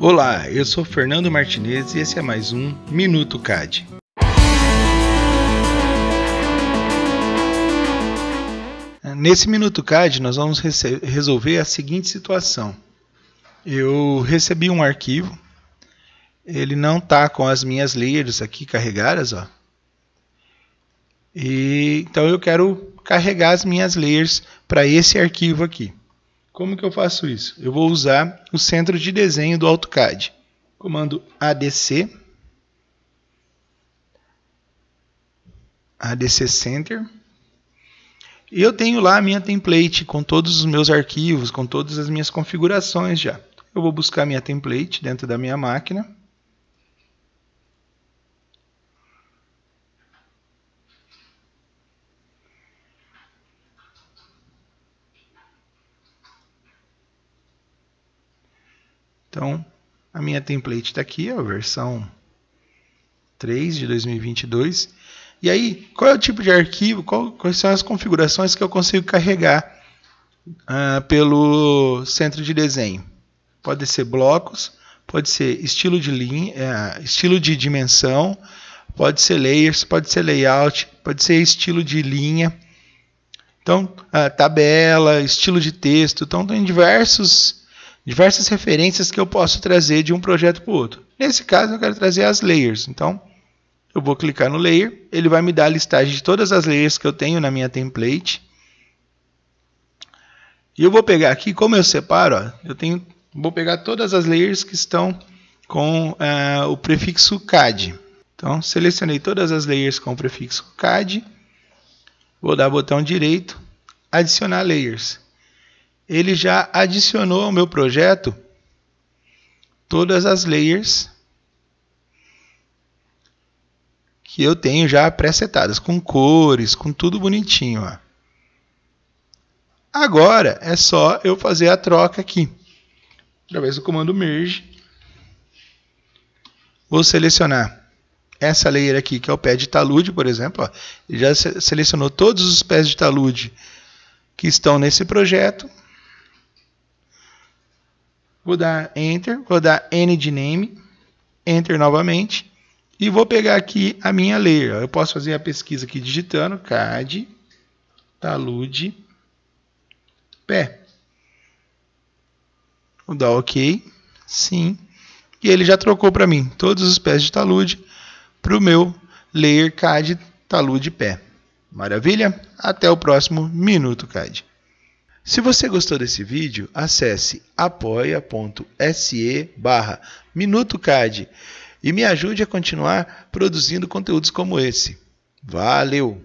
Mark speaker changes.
Speaker 1: Olá, eu sou Fernando Martinez e esse é mais um Minuto CAD. Nesse Minuto CAD, nós vamos resolver a seguinte situação. Eu recebi um arquivo, ele não está com as minhas layers aqui carregadas, ó. E, então eu quero carregar as minhas layers para esse arquivo aqui. Como que eu faço isso? Eu vou usar o centro de desenho do AutoCAD. Comando ADC. ADC Center. E eu tenho lá a minha template com todos os meus arquivos, com todas as minhas configurações já. Eu vou buscar minha template dentro da minha máquina. Então, a minha template está aqui, a versão 3 de 2022. E aí, qual é o tipo de arquivo, qual, quais são as configurações que eu consigo carregar ah, pelo centro de desenho? Pode ser blocos, pode ser estilo de linha, é, estilo de dimensão, pode ser layers, pode ser layout, pode ser estilo de linha. Então, ah, tabela, estilo de texto. Então, tem diversos diversas referências que eu posso trazer de um projeto para o outro. Nesse caso, eu quero trazer as layers. Então, eu vou clicar no layer, ele vai me dar a listagem de todas as layers que eu tenho na minha template. E eu vou pegar aqui, como eu separo, ó, eu tenho, vou pegar todas as layers que estão com uh, o prefixo CAD. Então, selecionei todas as layers com o prefixo CAD. Vou dar botão direito, adicionar layers ele já adicionou ao meu projeto todas as layers que eu tenho já pré-setadas, com cores, com tudo bonitinho. Ó. Agora é só eu fazer a troca aqui, através do comando merge. Vou selecionar essa layer aqui, que é o pé de talude, por exemplo. Ó. Ele já selecionou todos os pés de talude que estão nesse projeto. Vou dar Enter, vou dar N de Name, Enter novamente. E vou pegar aqui a minha layer. Eu posso fazer a pesquisa aqui digitando CAD talude pé. Vou dar OK, sim. E ele já trocou para mim todos os pés de talude para o meu layer CAD talude pé. Maravilha? Até o próximo Minuto CAD. Se você gostou desse vídeo, acesse apoia.se barra MinutoCAD e me ajude a continuar produzindo conteúdos como esse. Valeu!